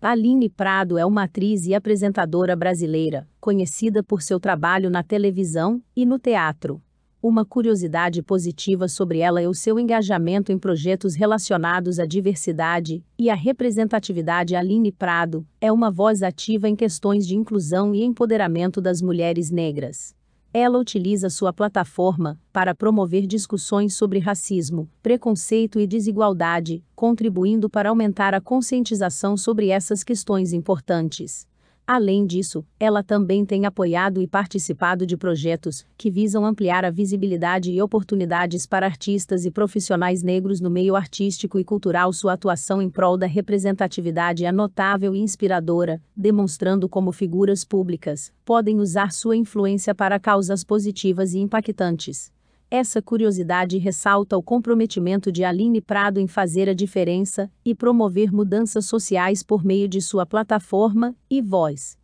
Aline Prado é uma atriz e apresentadora brasileira, conhecida por seu trabalho na televisão e no teatro. Uma curiosidade positiva sobre ela é o seu engajamento em projetos relacionados à diversidade e à representatividade. Aline Prado é uma voz ativa em questões de inclusão e empoderamento das mulheres negras. Ela utiliza sua plataforma para promover discussões sobre racismo, preconceito e desigualdade, contribuindo para aumentar a conscientização sobre essas questões importantes. Além disso, ela também tem apoiado e participado de projetos que visam ampliar a visibilidade e oportunidades para artistas e profissionais negros no meio artístico e cultural. Sua atuação em prol da representatividade é notável e inspiradora, demonstrando como figuras públicas podem usar sua influência para causas positivas e impactantes. Essa curiosidade ressalta o comprometimento de Aline Prado em fazer a diferença e promover mudanças sociais por meio de sua plataforma e voz.